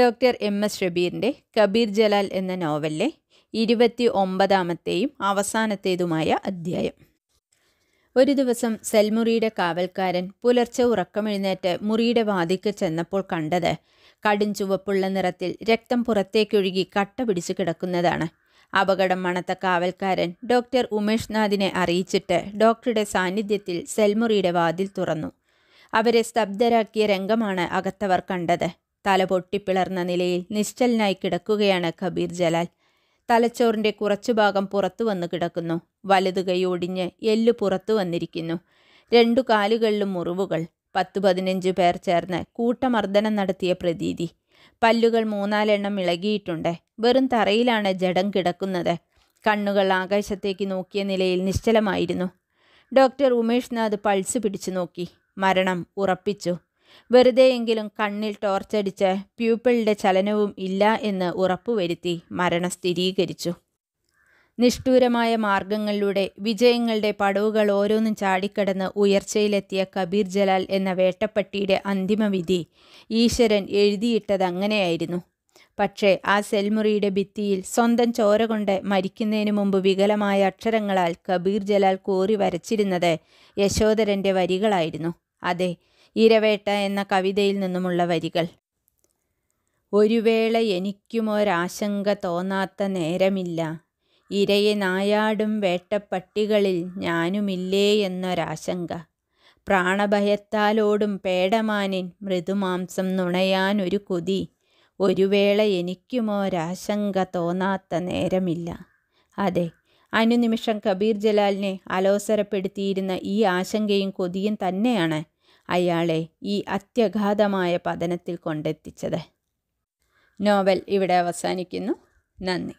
doctor M S ഷബീറിൻ്റെ കബീർ ജലാൽ എന്ന നോവലിലെ ഇരുപത്തി ഒമ്പതാമത്തെയും അവസാനത്തേതുമായ അധ്യായം ഒരു ദിവസം സെൽമുറിയുടെ കാവൽക്കാരൻ പുലർച്ചെ ഉറക്കമെഴുന്നേറ്റ് മുറിയുടെ വാതിക്ക് ചെന്നപ്പോൾ കണ്ടത് കടും ചുവപ്പുള്ള നിറത്തിൽ രക്തം പുറത്തേക്കൊഴുകി കട്ട പിടിച്ചു കിടക്കുന്നതാണ് അപകടം മണത്ത കാവൽക്കാരൻ ഡോക്ടർ ഉമേഷ് നാഥിനെ അറിയിച്ചിട്ട് ഡോക്ടറുടെ സാന്നിധ്യത്തിൽ സെൽമുറിയുടെ വാതിൽ തുറന്നു അവരെ സ്തബ്ധരാക്കിയ രംഗമാണ് അകത്തവർ കണ്ടത് തല പൊട്ടിപ്പിളർന്ന നിലയിൽ നിശ്ചലനായി കിടക്കുകയാണ് കബീർ ജലാൽ തലച്ചോറിൻ്റെ കുറച്ചു ഭാഗം പുറത്തു വന്നു കിടക്കുന്നു വലതു കൈ ഒടിഞ്ഞ് എല്ല് പുറത്തു വന്നിരിക്കുന്നു രണ്ടു കാലുകളിലും മുറിവുകൾ പത്തു പതിനഞ്ച് പേർ ചേർന്ന് കൂട്ടമർദ്ദനം നടത്തിയ പ്രതീതി പല്ലുകൾ മൂന്നാലെണ്ണം ഇളകിയിട്ടുണ്ട് വെറും തറയിലാണ് ജഡം കിടക്കുന്നത് കണ്ണുകൾ ആകാശത്തേക്ക് നോക്കിയ നിലയിൽ നിശ്ചലമായിരുന്നു ഡോക്ടർ ഉമേഷ് നാഥ് പൾസ് പിടിച്ചു നോക്കി മരണം ഉറപ്പിച്ചു വെറുതെയെങ്കിലും കണ്ണിൽ ടോർച്ചടിച്ച് പ്യൂപ്പിളുടെ ചലനവും ഇല്ല എന്ന് ഉറപ്പുവരുത്തി മരണം സ്ഥിരീകരിച്ചു നിഷ്ഠൂരമായ മാർഗങ്ങളിലൂടെ വിജയങ്ങളുടെ പടവുകൾ ഓരോന്നും ചാടിക്കടന്ന് ഉയർച്ചയിലെത്തിയ കബീർ ജലാൽ എന്ന വേട്ടപ്പട്ടിയുടെ അന്തിമവിധി ഈശ്വരൻ എഴുതിയിട്ടതങ്ങനെയായിരുന്നു പക്ഷേ ആ സെൽമുറിയുടെ ഭിത്തിയിൽ സ്വന്തം ചോര കൊണ്ട് മരിക്കുന്നതിന് മുമ്പ് വികലമായ അക്ഷരങ്ങളാൽ കബീർ ജലാൽ കോറി വരച്ചിരുന്നത് യശോധരൻ്റെ വരികളായിരുന്നു അതെ ഇരവേട്ട എന്ന കവിതയിൽ നിന്നുമുള്ള വരികൾ ഒരു വേള ഒരാശങ്ക തോന്നാത്ത നേരമില്ല ഇരയെ നായാടും വേട്ടപ്പട്ടികളിൽ ഞാനുമില്ലേ എന്നൊരാശങ്ക പ്രാണഭയത്താലോടും പേടമാനിൻ മൃദുമാംസം നുണയാനൊരു കൊതി ഒരു വേള എനിക്കുമൊരാശങ്ക തോന്നാത്ത നേരമില്ല അതെ അനുനിമിഷം കബീർ ജലാലിനെ അലോസരപ്പെടുത്തിയിരുന്ന ഈ ആശങ്കയും കൊതിയും തന്നെയാണ് അയാളെ ഈ അത്യഘാതമായ പതനത്തിൽ കൊണ്ടെത്തിച്ചത് നോവൽ ഇവിടെ അവസാനിക്കുന്നു നന്ദി